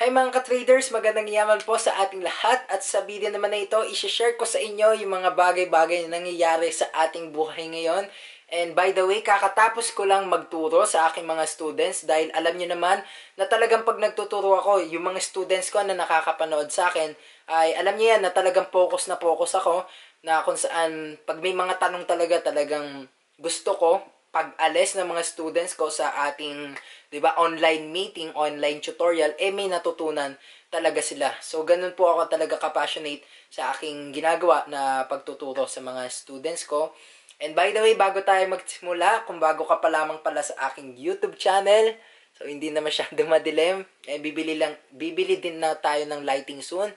Hi mga ka-traders, magandang yaman po sa ating lahat at sa video naman na ito, isi-share ko sa inyo yung mga bagay-bagay na nangyayari sa ating buhay ngayon. And by the way, kakatapos ko lang magturo sa aking mga students dahil alam niyo naman na talagang pag nagtuturo ako, yung mga students ko na nakakapanood sa akin, ay alam niyo yan na talagang focus na focus ako na kung saan pag may mga tanong talaga talagang gusto ko pag-alis ng mga students ko sa ating 'di ba online meeting, online tutorial, eh may natutunan talaga sila. So ganun po ako talaga ka-passionate sa aking ginagawa na pagtuturo sa mga students ko. And by the way, bago tayo magsimula, kung bago ka pa lamang pala sa aking YouTube channel, so hindi na masyado madilim, eh bibili lang bibili din na tayo ng lighting soon.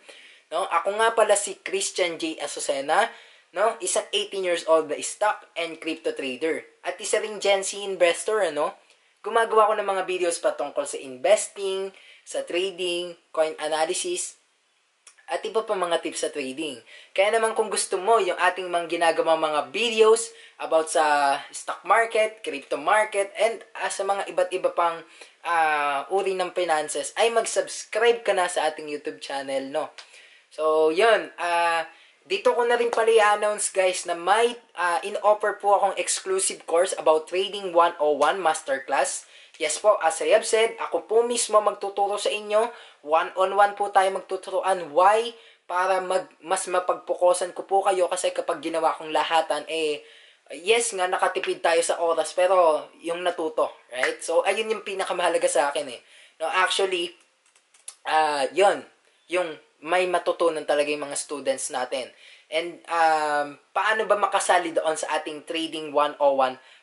No? Ako nga pala si Christian J. Azucena no? Isang 18 years old na stock and crypto trader. At isa ring Gen Z investor, ano? Gumagawa ko ng mga videos patungkol sa investing, sa trading, coin analysis, at iba pa mga tips sa trading. Kaya naman kung gusto mo yung ating mga ginagawa mga videos about sa stock market, crypto market, and uh, sa mga iba't iba pang uh, uri ng finances, ay mag-subscribe ka na sa ating YouTube channel, no? So, yun. Uh, dito ko na rin pala i-announce guys na may uh, in-offer po akong exclusive course about Trading 101 Masterclass. Yes po, as I have said, ako po mismo magtuturo sa inyo. One-on-one -on -one po tayo magtuturoan. Why? Para mag, mas mapagpukosan ko po kayo kasi kapag ginawa kong lahatan, eh, yes nga nakatipid tayo sa oras pero yung natuto, right? So, ayun yung pinakamahalaga sa akin eh. No, actually, uh, yun, yung may matutunan talaga yung mga students natin. And um, paano ba makasali doon sa ating Trading 101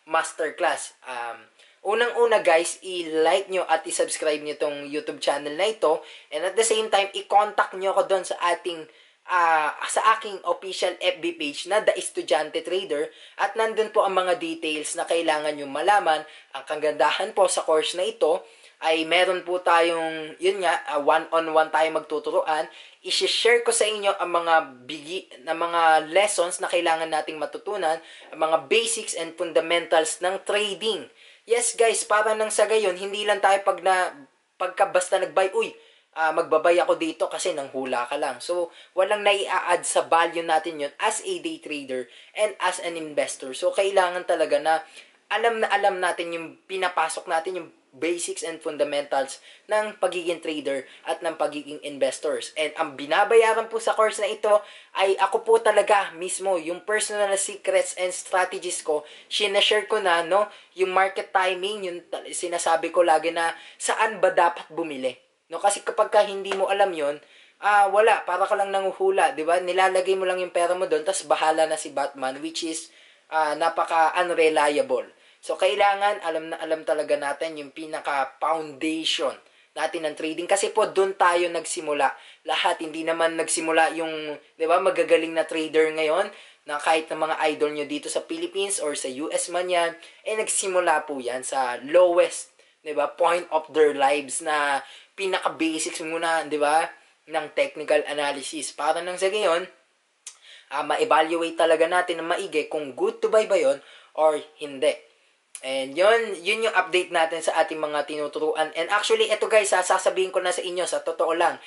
Masterclass? Um, Unang-una guys, i-like nyo at i-subscribe nyo tong YouTube channel na ito. And at the same time, i-contact nyo ako doon sa ating uh, sa aking official FB page na The Estudyante Trader at nandun po ang mga details na kailangan nyo malaman. Ang kagandahan po sa course na ito ay meron po tayong, yun nga, uh, one-on-one tayo magtuturuan i-share ko sa inyo ang mga bigi, ang mga lessons na kailangan nating matutunan, ang mga basics and fundamentals ng trading. Yes guys, para nang sa gayon, hindi lang tayo pag na pagka basta nag-buy, uy, uh, magbabay ako dito kasi nang hula ka lang. So, walang nai-add sa value natin yon as a day trader and as an investor. So, kailangan talaga na alam na alam natin yung pinapasok natin, yung basics and fundamentals ng pagiging trader at ng pagiging investors. And ang binabayaran po sa course na ito ay ako po talaga mismo yung personal na secrets and strategies ko, sinashare ko na no, yung market timing, yung sinasabi ko lagi na saan ba dapat bumili. No kasi kapag ka hindi mo alam 'yon, ah wala, para ka lang nanguhula, 'di ba? Nilalagay mo lang yung pera mo doon, tapos bahala na si Batman which is uh, napaka unreliable. So, kailangan alam na alam talaga natin yung pinaka-foundation natin ng trading. Kasi po, doon tayo nagsimula. Lahat, hindi naman nagsimula yung, di ba, magagaling na trader ngayon na kahit ng mga idol nyo dito sa Philippines or sa US man yan, eh nagsimula po yan sa lowest, di ba, point of their lives na pinaka-basics muna, di ba, ng technical analysis. Para nang sa gayon, uh, ma-evaluate talaga natin na maigi kung good to buy ba yon or hindi. And yun, yun yung update natin sa ating mga tinuturuan. And actually, ito guys, ha, ah, sasabihin ko na sa inyo, sa totoo lang,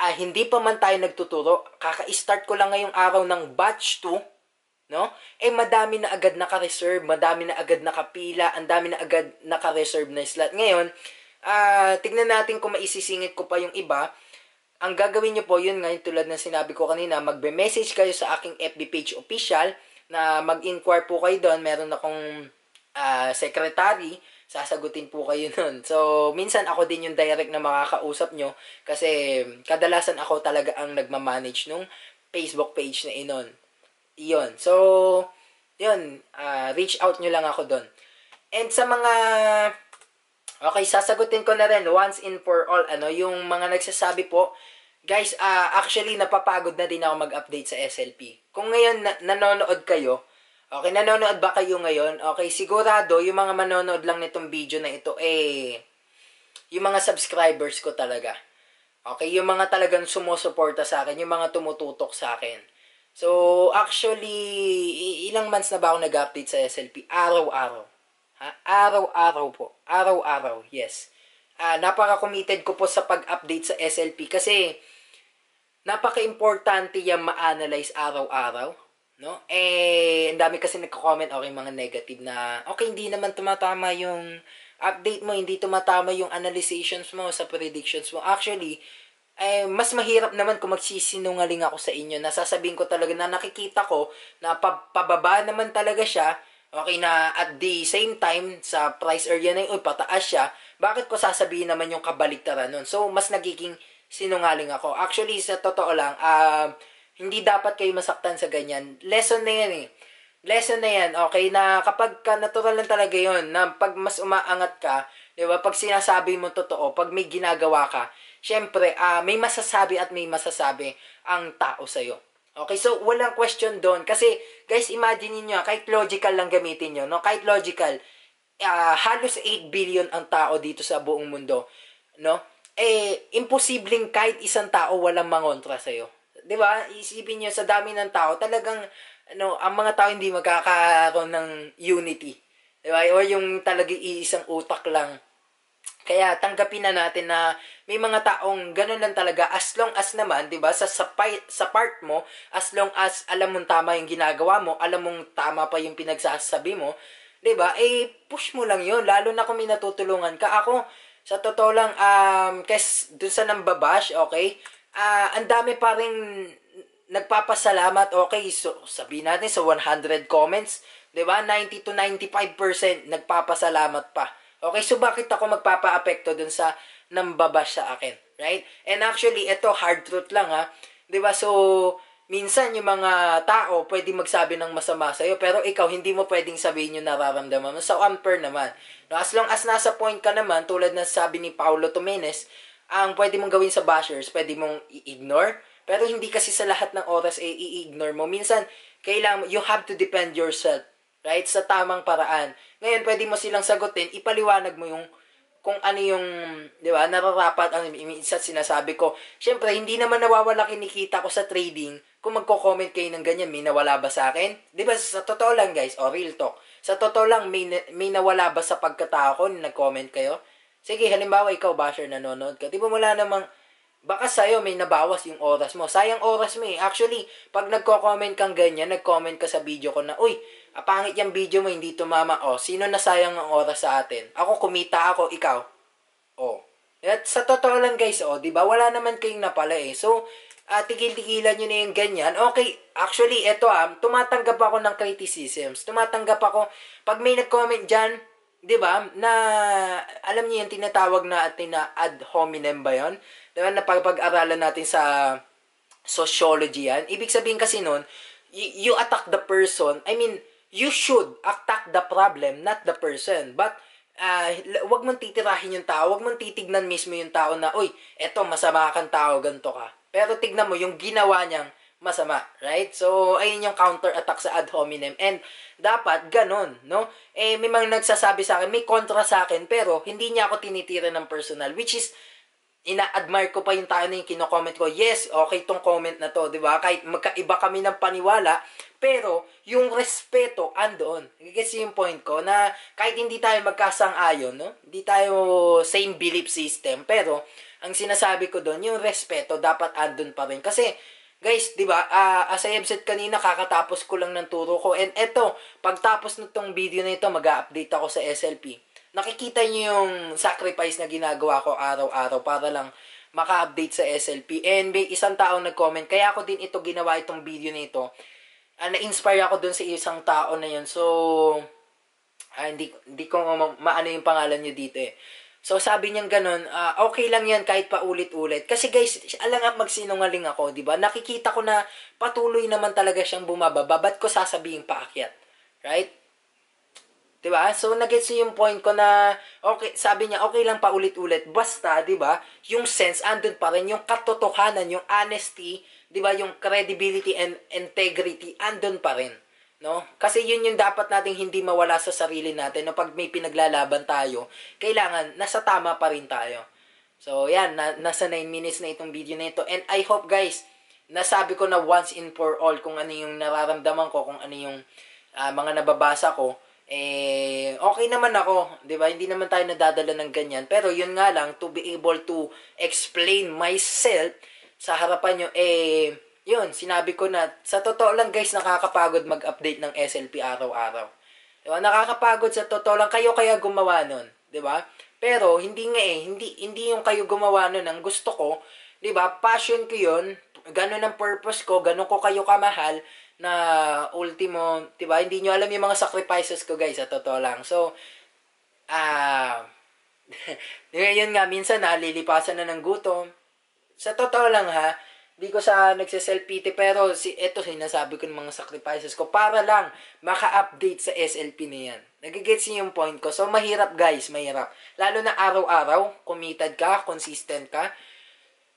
ah, hindi pa man tayo nagtuturo, kaka-start ko lang ngayong araw ng batch 2, no? Eh, madami na agad naka-reserve, madami na agad nakapila, ang dami na agad naka-reserve na slot. Ngayon, ah, tignan natin kung maisisingit ko pa yung iba. Ang gagawin nyo po, yun ngayon tulad ng sinabi ko kanina, magbe-message kayo sa aking FB page official na mag-inquire po kayo doon. Meron akong uh, secretary, sasagutin po kayo nun. So, minsan ako din yung direct na makakausap nyo kasi kadalasan ako talaga ang nagmamanage nung Facebook page na inon. Iyon. So, yun, uh, reach out nyo lang ako doon. And sa mga, okay, sasagutin ko na rin once in for all, ano, yung mga nagsasabi po, guys, uh, actually, napapagod na din ako mag-update sa SLP. Kung ngayon na- nanonood kayo, Okay, nanonood ba kayo ngayon? Okay, sigurado yung mga manonood lang nitong video na ito eh yung mga subscribers ko talaga. Okay, yung mga talagang sumusuporta sa akin, yung mga tumututok sa akin. So, actually, ilang months na ba ako nag-update sa SLP? Araw-araw. Ha? Araw-araw po. Araw-araw, yes. Uh, napaka-committed ko po sa pag-update sa SLP kasi napaka-importante yung ma-analyze araw-araw No? Eh, ang dami kasi nagko-comment, okay, mga negative na, okay, hindi naman tumatama yung update mo, hindi tumatama yung analyzations mo sa predictions mo. Actually, eh, mas mahirap naman kung magsisinungaling ako sa inyo. Nasasabihin ko talaga na nakikita ko na pa- pababa naman talaga siya. Okay na at the same time sa price area na yun, pataas siya. Bakit ko sasabihin naman yung kabaliktaran nun? So, mas nagiging sinungaling ako. Actually, sa totoo lang, uh, hindi dapat kayo masaktan sa ganyan. Lesson na yan eh. Lesson na yan, okay, na kapag ka natural lang talaga yon na pag mas umaangat ka, di ba, pag sinasabi mo totoo, pag may ginagawa ka, syempre, uh, may masasabi at may masasabi ang tao sa'yo. Okay, so walang question doon. Kasi, guys, imagine niyo ah, kahit logical lang gamitin nyo, no? kahit logical, uh, halos 8 billion ang tao dito sa buong mundo. No? Eh, imposibleng kahit isang tao walang mangontra sa'yo. 'di ba? Isipin niyo sa dami ng tao, talagang ano, ang mga tao hindi magkakaroon ng unity. 'Di ba? O yung talagang iisang utak lang. Kaya tanggapin na natin na may mga taong ganun lang talaga as long as naman, 'di ba? Sa sa, part mo, as long as alam mong tama yung ginagawa mo, alam mong tama pa yung pinagsasabi mo, 'di ba? Eh push mo lang 'yon lalo na kung may natutulungan ka. Ako sa totoo lang um kes dun sa nang babash, okay? uh, ang dami pa rin nagpapasalamat. Okay, so sabi natin sa 100 comments, 'di ba? 90 to 95% nagpapasalamat pa. Okay, so bakit ako magpapa-apekto dun sa nambabash sa akin, right? And actually, ito hard truth lang ha. 'Di ba? So minsan yung mga tao pwede magsabi ng masama sa iyo pero ikaw hindi mo pwedeng sabihin yung nararamdaman mo. So unfair naman. No, as long as nasa point ka naman tulad ng sabi ni Paulo Tomenes, ang pwede mong gawin sa bashers, pwede mong i-ignore. Pero hindi kasi sa lahat ng oras ay eh, i-ignore mo. Minsan, kailangan, you have to defend yourself. Right? Sa tamang paraan. Ngayon, pwede mo silang sagutin, ipaliwanag mo yung kung ano yung, di ba, nararapat ang ano isa sinasabi ko. Siyempre, hindi naman nawawala kinikita ko sa trading kung magko-comment kayo ng ganyan, may nawala ba sa akin? Di ba, sa totoo lang guys, o oh, real talk, sa totoo lang, may, may nawala ba sa pagkatao ko nag-comment kayo? Sige, halimbawa ikaw, basher, nanonood ka. Di ba wala namang, baka sa'yo may nabawas yung oras mo. Sayang oras mo eh. Actually, pag nagko-comment kang ganyan, nag-comment ka sa video ko na, uy, apangit yung video mo, hindi tumama. O, oh, sino na sayang ang oras sa atin? Ako, kumita ako, ikaw. O. Oh. At sa totoo lang guys, o, oh, di ba? Wala naman kayong napala eh. So, uh, tigil-tigilan nyo na yung ganyan. Okay, actually, eto ah, tumatanggap ako ng criticisms. Tumatanggap ako, pag may nag-comment dyan, 'di ba? Na alam niyo yung tinatawag na atin na ad hominem ba 'yon? 'Di ba napapag-aralan natin sa sociology yan. Ibig sabihin kasi noon, you, you attack the person. I mean, you should attack the problem, not the person. But uh, ah, wag mong titirahin yung tao, wag mong titignan mismo yung tao na, oy, eto, masama kang tao, ganito ka. Pero tignan mo, yung ginawa niyang masama, right? So, ayun yung counter-attack sa ad hominem. And, dapat, ganun, no? Eh, may mga nagsasabi sa akin, may kontra sa akin, pero hindi niya ako tinitira ng personal, which is, ina-admire ko pa yung tao na yung kino-comment ko, yes, okay tong comment na to, di ba? Kahit magkaiba kami ng paniwala, pero yung respeto andoon. Gets yung point ko na kahit hindi tayo magkasang-ayon, no? hindi tayo same belief system, pero ang sinasabi ko doon, yung respeto dapat andun pa rin. Kasi Guys, 'di ba? Uh, as I have said kanina, kakatapos ko lang ng turo ko. And eto, pagtapos nitong video na ito, mag-update ako sa SLP. Nakikita niyo yung sacrifice na ginagawa ko araw-araw para lang maka-update sa SLP. And may isang tao nag-comment, kaya ako din ito ginawa itong video na ito. Uh, na-inspire ako dun sa isang tao na yun. So, uh, hindi, hindi ko ma- maano yung pangalan niya dito eh. So sabi niyang ganun, uh, okay lang 'yan kahit paulit-ulit. Kasi guys, alam nga magsinungaling ako, 'di ba? Nakikita ko na patuloy naman talaga siyang bumababa. Ba't ko sasabihin paakyat? Right? 'Di ba? So nagets yung point ko na okay, sabi niya okay lang paulit-ulit basta, 'di ba? Yung sense andun pa rin, yung katotohanan, yung honesty, 'di ba? Yung credibility and integrity andun pa rin. No? Kasi yun yung dapat nating hindi mawala sa sarili natin no? pag may pinaglalaban tayo, kailangan nasa tama pa rin tayo. So, yan, na, nasa 9 minutes na itong video na ito. And I hope guys, nasabi ko na once in for all kung ano yung nararamdaman ko, kung ano yung uh, mga nababasa ko. Eh, okay naman ako, 'di ba? Hindi naman tayo nadadala ng ganyan. Pero yun nga lang to be able to explain myself sa harapan nyo eh yun, sinabi ko na, sa totoo lang guys, nakakapagod mag-update ng SLP araw-araw. Diba? Nakakapagod sa totoo lang, kayo kaya gumawa nun. Diba? Pero, hindi nga eh, hindi, hindi yung kayo gumawa nun. Ang gusto ko, diba, passion ko yun, ganun ang purpose ko, ganun ko kayo kamahal, na ultimo, diba, hindi nyo alam yung mga sacrifices ko guys, sa totoo lang. So, ah, uh, yun nga, minsan nalilipasan na ng gutom. Sa totoo lang ha, hindi ko sa nagsiself-pity pero si, ito sinasabi ko ng mga sacrifices ko para lang maka-update sa SLP na yan. Nagigets niyo yung point ko. So, mahirap guys, mahirap. Lalo na araw-araw, committed ka, consistent ka.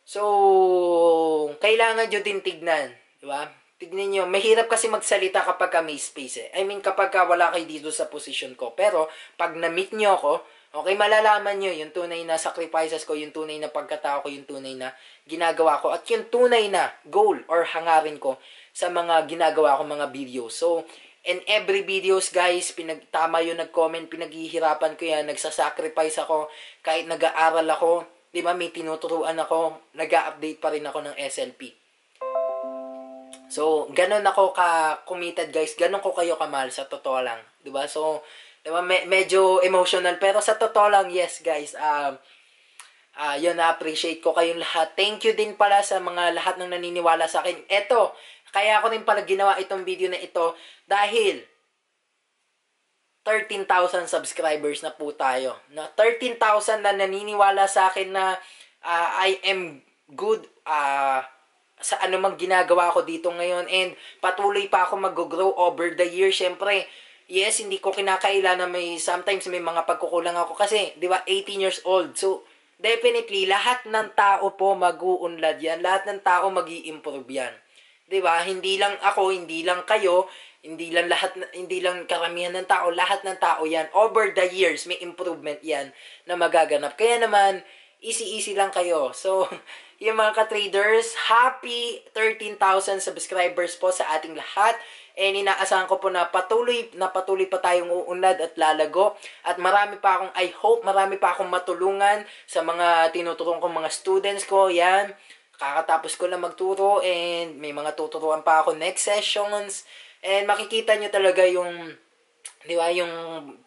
So, kailangan nyo din tignan. Di ba? Tignan niyo, mahirap kasi magsalita kapag ka may space eh. I mean, kapag ka wala kayo dito sa position ko. Pero, pag na-meet niyo ako, Okay, malalaman nyo yung tunay na sacrifices ko, yung tunay na pagkatao ko, yung tunay na ginagawa ko, at yung tunay na goal or hangarin ko sa mga ginagawa ko mga videos. So, in every videos guys, pinagtama yung nag-comment, pinaghihirapan ko yan, nagsasacrifice ako, kahit nag-aaral ako, di ba may tinuturuan ako, nag-update pa rin ako ng SLP. So, ganun ako ka-committed guys, ganun ko kayo kamahal sa totoo lang. Di ba? So, Diba? Me- medyo emotional. Pero sa totoo lang, yes guys, um, uh, yun, na-appreciate ko kayong lahat. Thank you din pala sa mga lahat ng naniniwala sa akin. Eto, kaya ko rin pala ginawa itong video na ito dahil 13,000 subscribers na po tayo. Na 13,000 na naniniwala sa akin na uh, I am good uh, sa anumang ginagawa ko dito ngayon and patuloy pa ako mag-grow over the year. Siyempre, yes, hindi ko kinakaila na may, sometimes may mga pagkukulang ako kasi, di ba, 18 years old. So, definitely, lahat ng tao po mag-uunlad yan. Lahat ng tao mag improve yan. Di ba? Hindi lang ako, hindi lang kayo, hindi lang lahat, hindi lang karamihan ng tao, lahat ng tao yan. Over the years, may improvement yan na magaganap. Kaya naman, easy-easy lang kayo. So, yung mga ka-traders, happy 13,000 subscribers po sa ating lahat and eh, inaasahan ko po na patuloy na patuloy pa tayong uunlad at lalago at marami pa akong I hope marami pa akong matulungan sa mga tinuturuan kong mga students ko yan kakatapos ko lang magturo and may mga tuturuan pa ako next sessions and makikita nyo talaga yung di ba, yung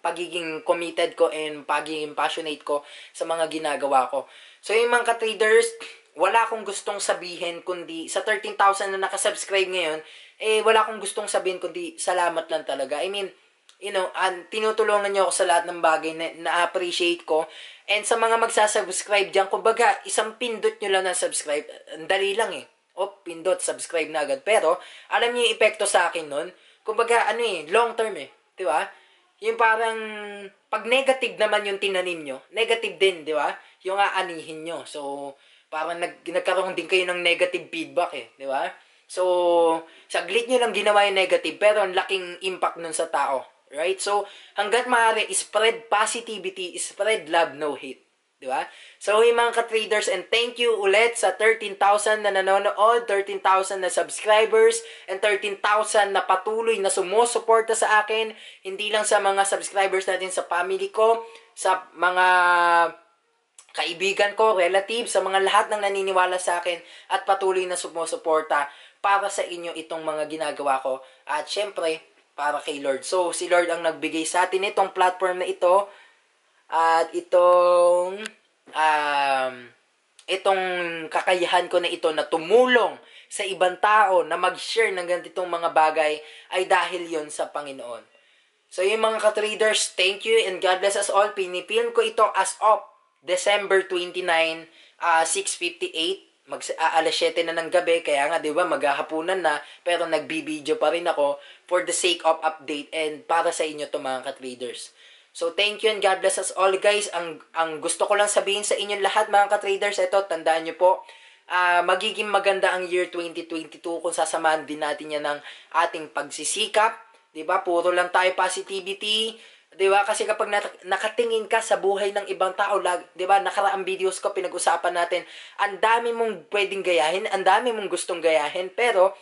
pagiging committed ko and pagiging passionate ko sa mga ginagawa ko. So, yung mga traders wala akong gustong sabihin kundi sa 13,000 na nakasubscribe ngayon, eh, wala akong gustong sabihin kundi salamat lang talaga. I mean, you know, and tinutulungan niyo ako sa lahat ng bagay na na-appreciate ko. And sa mga magsasubscribe dyan, kumbaga, isang pindot nyo lang ng subscribe, ang dali lang eh. O, pindot, subscribe na agad. Pero, alam niyo yung epekto sa akin nun, kumbaga, ano eh, long term eh. Di ba? Yung parang, pag negative naman yung tinanim nyo, negative din, di ba? Yung aanihin nyo. So, parang nag, nagkaroon din kayo ng negative feedback eh. Di ba? So, saglit nyo lang ginawa yung negative, pero ang laking impact nun sa tao. Right? So, hanggat maaari, spread positivity, spread love, no hate. Di ba? So, yung mga ka-traders, and thank you ulit sa 13,000 na nanonood, 13,000 na subscribers, and 13,000 na patuloy na sumusuporta sa akin, hindi lang sa mga subscribers natin sa family ko, sa mga kaibigan ko, relatives, sa mga lahat ng naniniwala sa akin at patuloy na sumusuporta para sa inyo itong mga ginagawa ko at syempre para kay Lord. So si Lord ang nagbigay sa atin itong platform na ito at itong um, itong kakayahan ko na ito na tumulong sa ibang tao na mag-share ng ganitong mga bagay ay dahil yon sa Panginoon. So yung mga ka-traders, thank you and God bless us all. Pinipilm ko ito as of December 29, uh, 658 mag aalas 7 na ng gabi kaya nga 'di ba maghahapunan na pero nagbibideo pa rin ako for the sake of update and para sa inyo to mga traders So thank you and God bless us all guys. Ang ang gusto ko lang sabihin sa inyo lahat mga ka-traders, ito tandaan niyo po uh, magiging maganda ang year 2022 kung sasamahan din natin yan ng ating pagsisikap. 'di ba? Puro lang tayo positivity, 'Di ba? Kasi kapag nat- nakatingin ka sa buhay ng ibang tao, lag, 'di ba? Nakaraang videos ko pinag-usapan natin, ang dami mong pwedeng gayahin, ang dami mong gustong gayahin, pero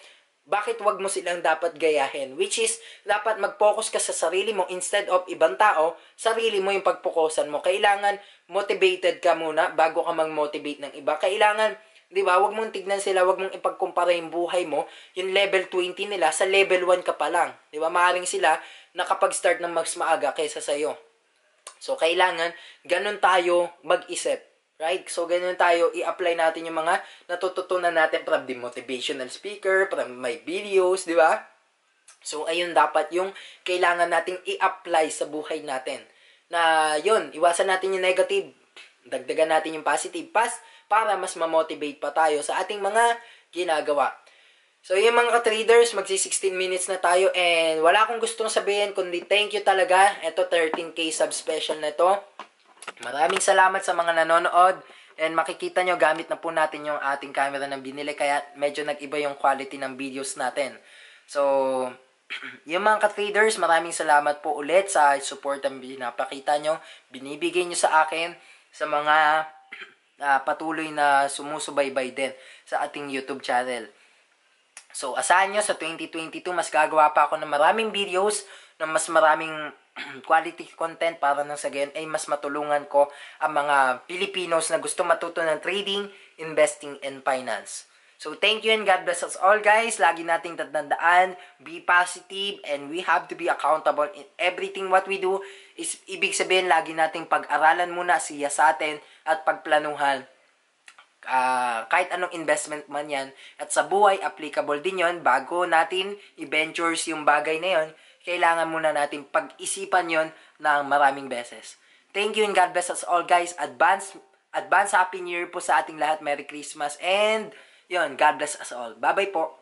bakit wag mo silang dapat gayahin? Which is, dapat mag-focus ka sa sarili mo instead of ibang tao, sarili mo yung pagpokusan mo. Kailangan motivated ka muna bago ka mag-motivate ng iba. Kailangan Di ba? Huwag mong tignan sila, huwag mong ipagkumpara yung buhay mo, yung level 20 nila sa level 1 ka pa lang. Di ba? Maaring sila nakapag-start ng mas maaga kaysa sa'yo. So, kailangan ganun tayo mag-isip. Right? So, ganun tayo, i-apply natin yung mga natututunan natin from the motivational speaker, from my videos, di ba? So, ayun dapat yung kailangan nating i-apply sa buhay natin. Na, yun, iwasan natin yung negative, dagdagan natin yung positive. Pas, para mas ma-motivate pa tayo sa ating mga ginagawa. So, yung mga ka-traders, magsi-16 minutes na tayo and wala akong gustong sabihin kundi thank you talaga. Ito, 13K sub special na ito. Maraming salamat sa mga nanonood and makikita nyo gamit na po natin yung ating camera na binili kaya medyo nag-iba yung quality ng videos natin. So, yung mga ka-traders, maraming salamat po ulit sa support ang pinapakita nyo, binibigay nyo sa akin, sa mga uh, patuloy na sumusubaybay din sa ating YouTube channel. So, asahan nyo sa 2022, mas gagawa pa ako ng maraming videos, ng mas maraming quality content para nang sa gayon ay mas matulungan ko ang mga Pilipinos na gusto matuto ng trading, investing, and finance. So, thank you and God bless us all, guys. Lagi nating tatandaan, be positive, and we have to be accountable in everything what we do. Is, ibig sabihin, lagi nating pag-aralan muna siya sa atin at pagplanuhan. Uh, kahit anong investment man yan. At sa buhay, applicable din yon Bago natin i-ventures yung bagay na yon, kailangan muna natin pag-isipan yon ng maraming beses. Thank you and God bless us all guys. Advance, advance Happy New Year po sa ating lahat. Merry Christmas and yon God bless us all. Bye-bye po.